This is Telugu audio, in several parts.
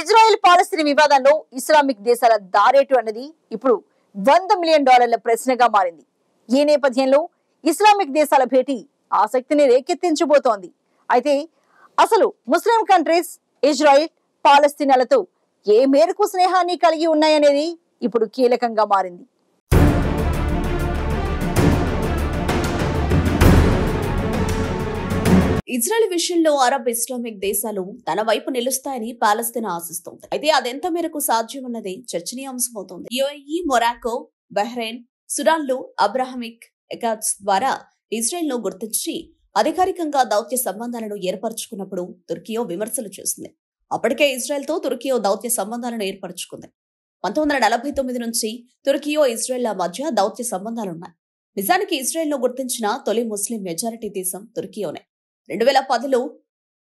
ఇజ్రాయెల్ పాలస్తీన్ వివాదంలో ఇస్లామిక్ దేశాల దారేటు అన్నది ఇప్పుడు వంద మిలియన్ డాలర్ల ప్రశ్నగా మారింది ఈ నేపథ్యంలో ఇస్లామిక్ దేశాల భేటీ ఆసక్తిని రేకెత్తించబోతోంది అయితే అసలు ముస్లిం కంట్రీస్ ఇజ్రాయిల్ పాలస్తీనాలతో ఏ మేరకు స్నేహాన్ని కలిగి ఉన్నాయనేది ఇప్పుడు కీలకంగా మారింది ఇజ్రాయెల్ విషయంలో అరబ్ ఇస్లామిక్ దేశాలు తన వైపు నిలుస్తాయని పాలస్తీనా ఆశిస్తోంది అయితే అదెంత మేరకు సాధ్యమన్నది చర్చనీయాంశం అవుతుంది యుఏఈ మొరాకో బహ్రెయిన్ సుడాన్లు అబ్రాహమిక్ ఎకాట్స్ ద్వారా ఇజ్రాయెల్ ను గుర్తించి అధికారికంగా దౌత్య సంబంధాలను ఏర్పరచుకున్నప్పుడు తుర్కియో విమర్శలు చేసింది అప్పటికే ఇజ్రాయెల్తో తుర్కియో దౌత్య సంబంధాలను ఏర్పరచుకుంది పంతొమ్మిది వందల నలభై తొమ్మిది నుంచి తుర్కియో ఇజ్రాయెల్ మధ్య దౌత్య సంబంధాలున్నాయి నిజానికి ను గుర్తించిన తొలి ముస్లిం మెజారిటీ దేశం తుర్కియోనే రెండు వేల పదిలో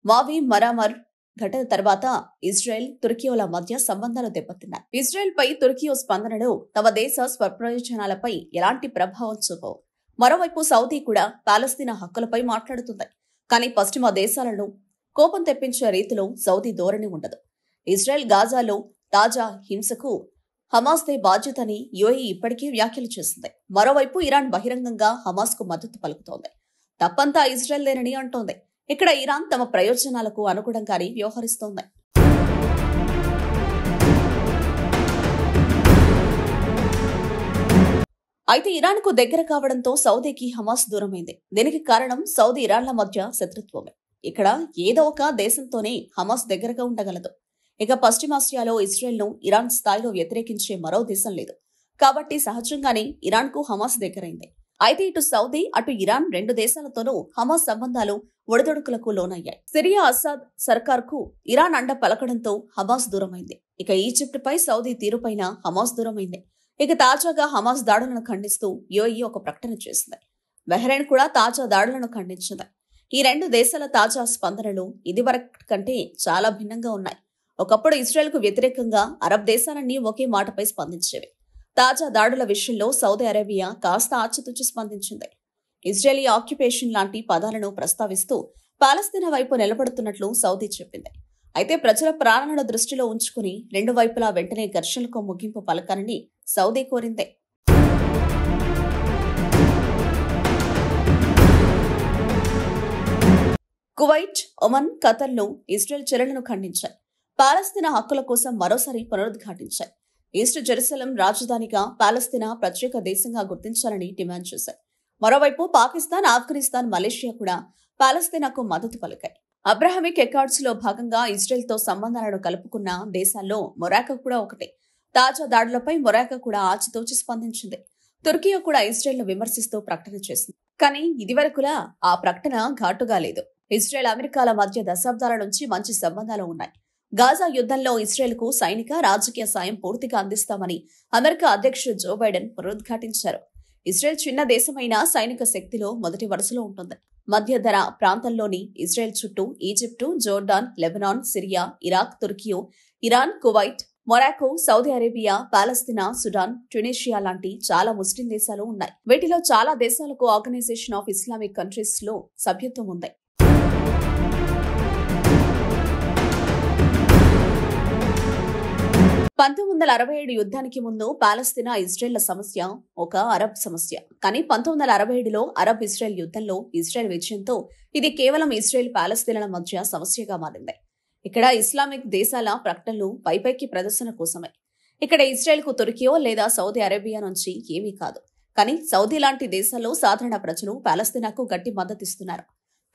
మావి మరామర్ ఘటన తర్వాత ఇజ్రాయెల్ తుర్కియోల మధ్య సంబంధాలు దెబ్బతిన్నాయి ఇజ్రాయెల్ పై తుర్కియో స్పందనలు తమ దేశ స్వప్రయోజనాలపై ఎలాంటి ప్రభావం చూపవు మరోవైపు సౌదీ కూడా పాలస్తీనా హక్కులపై మాట్లాడుతుంది కానీ పశ్చిమ దేశాలను కోపం తెప్పించే రీతిలో సౌదీ ధోరణి ఉండదు ఇజ్రాయెల్ గాజాలో తాజా హింసకు హమాస్దే బాధ్యతని యుఏఈ ఇప్పటికీ వ్యాఖ్యలు చేసింది మరోవైపు ఇరాన్ బహిరంగంగా హమాస్కు మద్దతు పలుకుతోంది తప్పంతా ఇజ్రాయెల్దేనని అంటోంది ఇక్కడ ఇరాన్ తమ ప్రయోజనాలకు అనుగుణంగానే వ్యవహరిస్తోంది అయితే ఇరాన్కు దగ్గర కావడంతో సౌదీకి హమాస్ దూరమైంది దీనికి కారణం సౌదీ ఇరాన్ల మధ్య శత్రుత్వమే ఇక్కడ ఏదో ఒక దేశంతోనే హమాస్ దగ్గరగా ఉండగలదు ఇక పశ్చిమాసియాలో ఇజ్రాయెల్ను ఇరాన్ స్థాయిలో వ్యతిరేకించే మరో దేశం లేదు కాబట్టి సహజంగానే ఇరాన్కు హమాస్ దగ్గరైంది అయితే ఇటు సౌదీ అటు ఇరాన్ రెండు దేశాలతోనూ హమాస్ సంబంధాలు ఒడిదొడుకులకు లోనయ్యాయి సిరియా అసాద్ సర్కార్కు ఇరాన్ అండ పలకడంతో హమాస్ దూరమైంది ఇక ఈజిప్ట్ పై సౌదీ తీరుపైన హమాస్ దూరమైంది ఇక తాజాగా హమాస్ దాడులను ఖండిస్తూ యుఏఈ ఒక ప్రకటన చేసింది బెహ్రైన్ కూడా తాజా దాడులను ఖండించింది ఈ రెండు దేశాల తాజా స్పందనలు ఇదివరకటి కంటే చాలా భిన్నంగా ఉన్నాయి ఒకప్పుడు ఇస్రాయెల్కు వ్యతిరేకంగా అరబ్ దేశాలన్నీ ఒకే మాటపై స్పందించేవి తాజా దాడుల విషయంలో సౌదీ అరేబియా కాస్త ఆచితూచి స్పందించింది ఇజ్రాయలీ ఆక్యుపేషన్ లాంటి పదాలను ప్రస్తావిస్తూ పాలస్తీనా వైపు నిలబడుతున్నట్లు సౌదీ చెప్పింది అయితే ప్రజల ప్రాణాలను దృష్టిలో ఉంచుకుని రెండు వైపులా వెంటనే ఘర్షణలకు ముగింపు పలకాలని సౌదీ కోరింది కువైట్ ఒమన్ ఖతర్లు ఇజ్రాయెల్ చర్యలను ఖండించాయి పాలస్తీనా హక్కుల కోసం మరోసారి పునరుద్ఘాటించాయి ఈస్ట్ జెరూసలం రాజధానిగా పాలస్తీనా ప్రత్యేక దేశంగా గుర్తించాలని డిమాండ్ చేశాయి మరోవైపు పాకిస్తాన్ ఆఫ్ఘనిస్తాన్ మలేషియా కూడా పాలస్తీనాకు మద్దతు పలికాయి అబ్రహమిక్ ఎకార్డ్స్ లో భాగంగా ఇజ్రాయెల్తో సంబంధాలను కలుపుకున్న దేశాల్లో మొరాక కూడా ఒకటి తాజా దాడులపై మొరాక కూడా ఆచితోచి స్పందించింది తుర్కీ కూడా ఇజ్రాయెల్ను విమర్శిస్తూ ప్రకటన చేసింది కానీ ఇదివరకులా ఆ ప్రకటన ఘాటుగా లేదు ఇజ్రాయెల్ అమెరికాల మధ్య దశాబ్దాల నుంచి మంచి సంబంధాలు ఉన్నాయి గాజా యుద్ధంలో ఇజ్రాయెల్కు సైనిక రాజకీయ సాయం పూర్తిగా అందిస్తామని అమెరికా అధ్యక్షుడు జో బైడెన్ పునరుద్ఘాటించారు ఇస్రేల్ చిన్న దేశమైన సైనిక శక్తిలో మొదటి వరుసలో ఉంటుంది మధ్యధర ప్రాంతంలోని ఇజ్రాయెల్ చుట్టూ Egypt Jordan Lebanon Syria Iraq Turkiye Iran Kuwait Morocco Saudi Arabia Palestine Sudan Tunisia లాంటి చాలా ముస్లిం దేశాలు ఉన్నాయి వీటిలో చాలా దేశాలకు ఆర్గనైజేషన్ ఆఫ్ ఇస్లామిక్ కంట్రీస్ లో సభ్యత్వం ఉంది పంతొమ్మిది వందల అరవై ఏడు యుద్ధానికి ముందు పాలస్తీనా ఇజ్రాయెల్ల సమస్య ఒక అరబ్ సమస్య కానీ పంతొమ్మిది వందల అరవై ఏడులో అరబ్ ఇజ్రాయెల్ యుద్ధంలో ఇజ్రాయెల్ విజయంతో ఇది కేవలం ఇజ్రాయెల్ పాలస్తీనాల మధ్య సమస్యగా మారింది ఇక్కడ ఇస్లామిక్ దేశాల ప్రకటనలు పైపైకి ప్రదర్శన కోసమే ఇక్కడ ఇజ్రాయెల్కు తుర్కియో లేదా సౌదీ అరేబియా నుంచి ఏమీ కాదు కానీ సౌదీ లాంటి దేశాల్లో సాధారణ ప్రజలు పాలస్తీనాకు గట్టి మద్దతిస్తున్నారు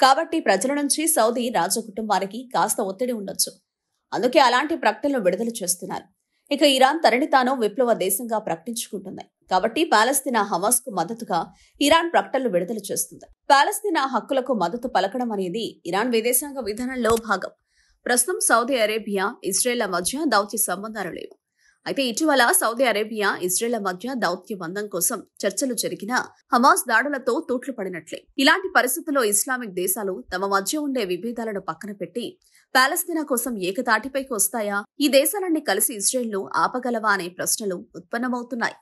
కాబట్టి ప్రజల నుంచి సౌదీ కుటుంబానికి కాస్త ఒత్తిడి ఉండొచ్చు అందుకే అలాంటి ప్రకటనలు విడుదల చేస్తున్నారు ఇక ఇరాన్ తనని తాను విప్లవ దేశంగా ప్రకటించుకుంటుంది కాబట్టి పాలస్తీనా హమాస్ కు మద్దతుగా ఇరాన్ ప్రకటనలు విడుదల చేస్తుంది పాలస్తీనా హక్కులకు మద్దతు పలకడం అనేది ఇరాన్ విదేశాంగ విధానంలో భాగం ప్రస్తుతం సౌదీ అరేబియా ఇజ్రాయెల్ మధ్య దౌత్య సంబంధాలు లేవు అయితే ఇటీవల సౌదీ అరేబియా ఇజ్రాయెల్ మధ్య దౌత్య బంధం కోసం చర్చలు జరిగిన హమాస్ దాడులతో తూట్లు పడినట్లే ఇలాంటి పరిస్థితుల్లో ఇస్లామిక్ దేశాలు తమ మధ్య ఉండే విభేదాలను పక్కన పెట్టి పాలస్తీనా కోసం ఏకతాటిపైకి వస్తాయా ఈ దేశాలన్నీ కలిసి ఇజ్రాయెల్ను ఆపగలవా అనే ప్రశ్నలు ఉత్పన్నమవుతున్నాయి